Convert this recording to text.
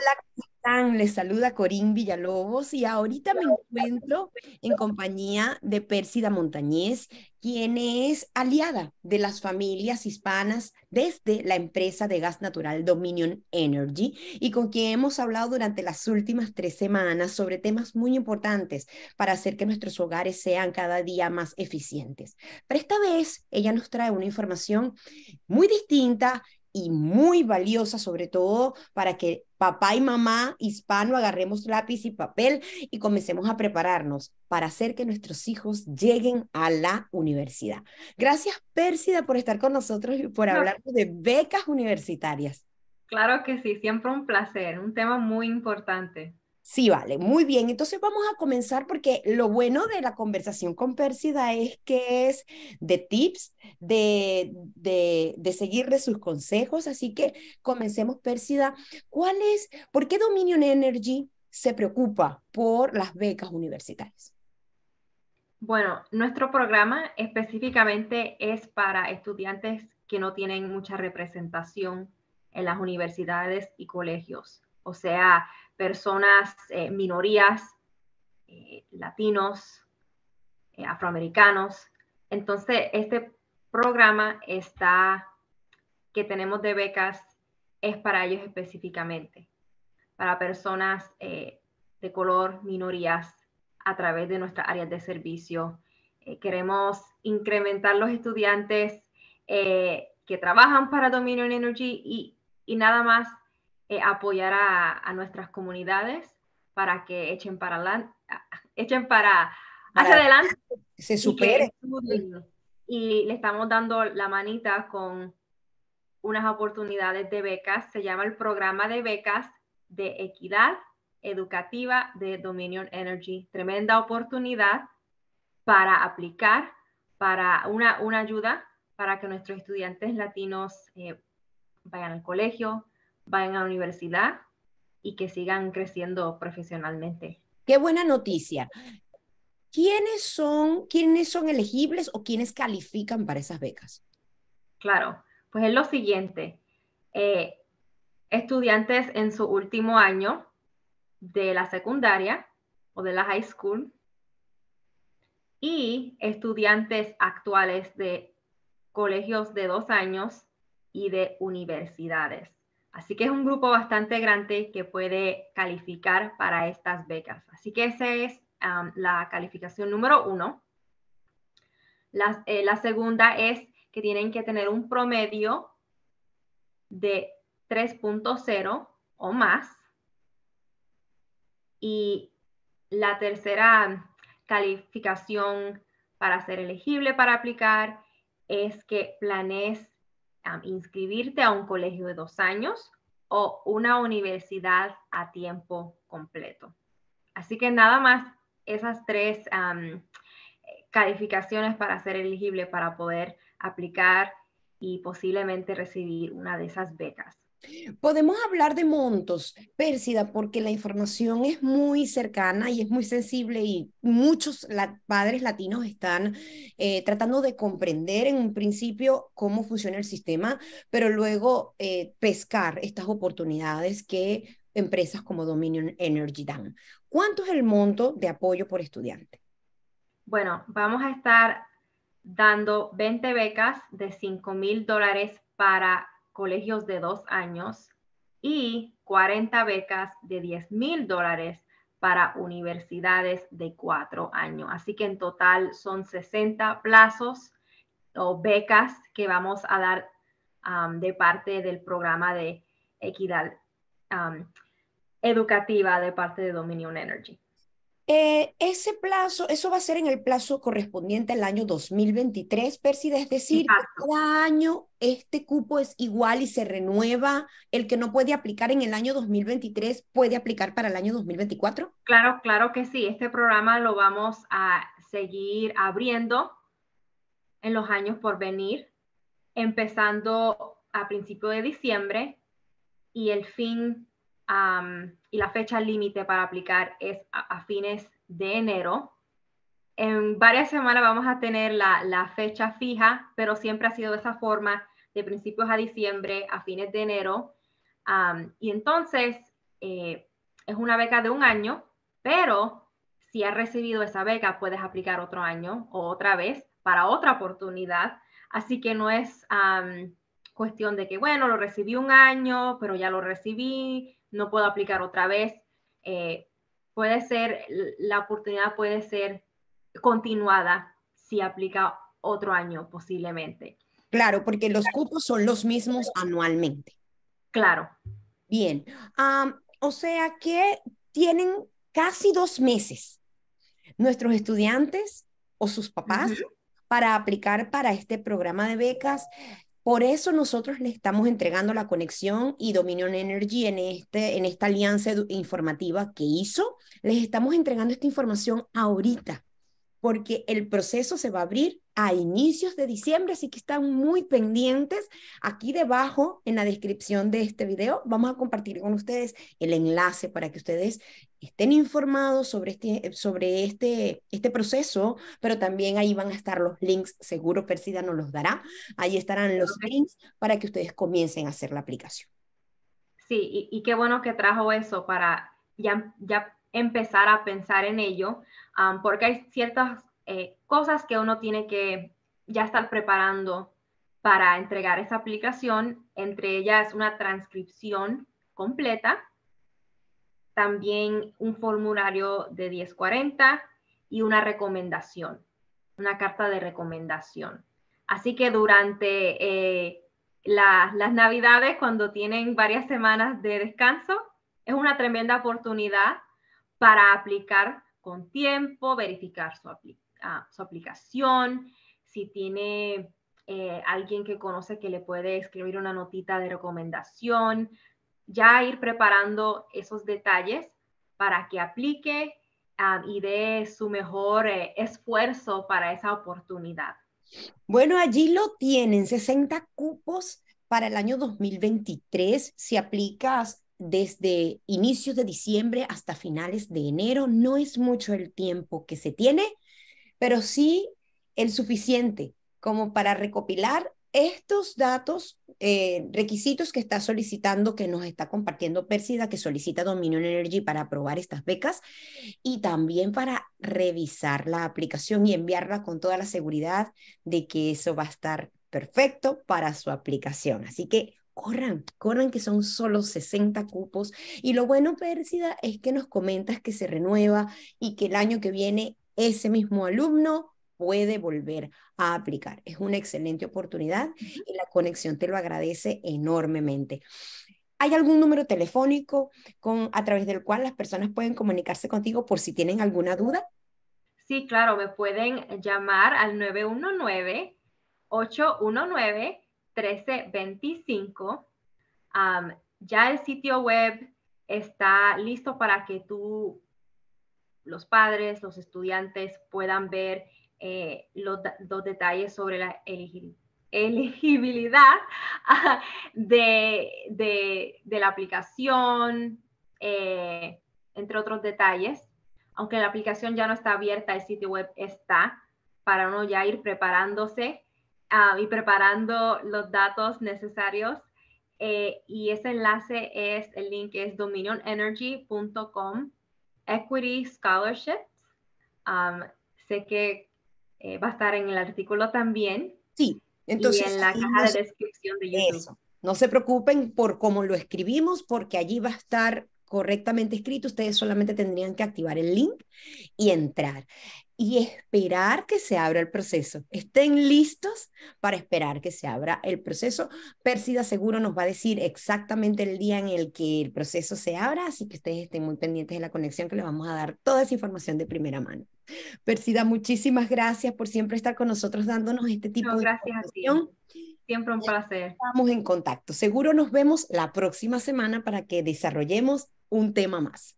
Hola, ¿qué están? Les saluda Corín Villalobos y ahorita me encuentro en compañía de Pérsida Montañez, quien es aliada de las familias hispanas desde la empresa de gas natural Dominion Energy y con quien hemos hablado durante las últimas tres semanas sobre temas muy importantes para hacer que nuestros hogares sean cada día más eficientes. Pero esta vez ella nos trae una información muy distinta y muy valiosa sobre todo para que papá y mamá hispano, agarremos lápiz y papel y comencemos a prepararnos para hacer que nuestros hijos lleguen a la universidad. Gracias, Pérsida, por estar con nosotros y por hablar de becas universitarias. Claro que sí, siempre un placer, un tema muy importante. Sí, vale, muy bien. Entonces vamos a comenzar porque lo bueno de la conversación con Persida es que es de tips, de, de, de seguirle sus consejos. Así que comencemos, Persida. ¿Cuál es, por qué Dominion Energy se preocupa por las becas universitarias? Bueno, nuestro programa específicamente es para estudiantes que no tienen mucha representación en las universidades y colegios o sea, personas, eh, minorías, eh, latinos, eh, afroamericanos. Entonces, este programa está, que tenemos de becas es para ellos específicamente, para personas de color, minorías, a través de nuestras áreas de servicio. queremos incrementar los estudiantes que trabajan para Dominion Energy y nada más eh, apoyar a, nuestras comunidades para que echen para, adelante, echen para, hacia adelante. Se supere. Y, le estamos dando la manita con unas oportunidades de becas. Se llama el programa de becas de equidad educativa de Dominion Energy. Tremenda oportunidad para aplicar, para una, ayuda para que nuestros estudiantes latinos eh, vayan al colegio, vayan a la universidad y que sigan creciendo profesionalmente. Qué buena noticia. ¿Quiénes son, son elegibles o quiénes califican para esas becas? Claro, pues es lo siguiente. Eh, estudiantes en su último año de la secundaria o de la high school y estudiantes actuales de colegios de dos años y de universidades. Así que es un grupo bastante grande que puede calificar para estas becas. Así que esa es la calificación número uno. Eh, la, segunda es que tienen que tener un promedio de 3.0 o más. Y la tercera calificación para ser elegible para aplicar es que planees inscribirte a un colegio de dos años o una universidad a tiempo completo. Así que nada más esas tres calificaciones para ser elegible para poder aplicar y posiblemente recibir una de esas becas. Podemos hablar de montos, pérsida, porque la información es muy cercana y es muy sensible y muchos padres latinos están eh, tratando de comprender en un principio cómo funciona el sistema, pero luego eh, pescar estas oportunidades que empresas como Dominion Energy dan. ¿Cuánto es el monto de apoyo por estudiante? Bueno, vamos a estar dando 20 becas de 5 mil dólares para colegios de dos años y 40 becas de 10 mil dólares para universidades de cuatro años. Así que en total son 60 plazos o becas que vamos a dar um, de parte del programa de equidad um, educativa de parte de Dominion Energy. Eh, ese plazo, eso va a ser en el plazo correspondiente al año 2023, Percy es decir, cada año este cupo es igual y se renueva. El que no puede aplicar en el año 2023 puede aplicar para el año 2024. Claro, claro que sí. Este programa lo vamos a seguir abriendo en los años por venir, empezando a principio de diciembre y el fin y la fecha límite para aplicar es a, fines de enero. En varias semanas vamos a tener la, la fecha fija, pero siempre ha sido de esa forma, de principios a diciembre, a fines de enero. y entonces eh, es una beca de un año, pero si has recibido esa beca, puedes aplicar otro año o otra vez para otra oportunidad. Así que no es cuestión de que, bueno, lo recibí un año, pero ya lo recibí, no puedo aplicar otra vez. Eh, puede ser, la oportunidad puede ser continuada si aplica otro año posiblemente. Claro, porque los cupos son los mismos anualmente. Claro. Bien. o sea que tienen casi dos meses nuestros estudiantes o sus papás para aplicar para este programa de becas por eso nosotros les estamos entregando la conexión y Dominion Energy en, este, en esta alianza informativa que hizo. Les estamos entregando esta información ahorita porque el proceso se va a abrir a inicios de diciembre, así que están muy pendientes. Aquí debajo, en la descripción de este video, vamos a compartir con ustedes el enlace para que ustedes estén informados sobre este, eh, sobre este, este proceso, pero también ahí van a estar los links, seguro Persida nos los dará, ahí estarán los links para que ustedes comiencen a hacer la aplicación. Sí, y, qué bueno que trajo eso para ya, ya empezar a pensar en ello, porque hay ciertas eh, cosas que uno tiene que ya estar preparando para entregar esa aplicación, entre ellas una transcripción completa, también un formulario de 1040 y una recomendación, una carta de recomendación. Así que durante eh, las navidades, cuando tienen varias semanas de descanso, es una tremenda oportunidad para aplicar con tiempo, verificar su, ah, su aplicación, si tiene eh, alguien que conoce que le puede escribir una notita de recomendación, ya ir preparando esos detalles para que aplique ah, y dé su mejor eh, esfuerzo para esa oportunidad. Bueno, allí lo tienen, 60 cupos para el año 2023. Si aplicas desde inicios de diciembre hasta finales de enero. No es mucho el tiempo que se tiene, pero sí el suficiente como para recopilar estos datos, eh, requisitos que está solicitando, que nos está compartiendo Persida que solicita Dominion Energy para aprobar estas becas y también para revisar la aplicación y enviarla con toda la seguridad de que eso va a estar perfecto para su aplicación. Así que corran, corran que son solo 60 cupos. Y lo bueno, Pérsida, es que nos comentas que se renueva y que el año que viene ese mismo alumno puede volver a aplicar. Es una excelente oportunidad y la conexión te lo agradece enormemente. ¿Hay algún número telefónico con, a través del cual las personas pueden comunicarse contigo por si tienen alguna duda? Sí, claro, me pueden llamar al 919 819 1325. ya el sitio web está listo para que tú, los padres, los estudiantes puedan ver eh, los, dos detalles sobre la elegibilidad ah, de, la aplicación, eh, entre otros detalles. Aunque la aplicación ya no está abierta, el sitio web está para uno ya ir preparándose Ah, y preparando los datos necesarios. Eh, y ese enlace es, el link es dominionenergy.com, Equity Scholarships. sé que eh, va a estar en el artículo también. Sí, entonces. Y en la caja de descripción de YouTube. Eso. No se preocupen por cómo lo escribimos, porque allí va a estar correctamente escrito, ustedes solamente tendrían que activar el link y entrar y esperar que se abra el proceso. Estén listos para esperar que se abra el proceso. Persida seguro nos va a decir exactamente el día en el que el proceso se abra, así que ustedes estén muy pendientes de la conexión que les vamos a dar toda esa información de primera mano. Persida, muchísimas gracias por siempre estar con nosotros dándonos este tipo de información. Siempre un placer. Estamos en contacto. Seguro nos vemos la próxima semana para que desarrollemos un tema más.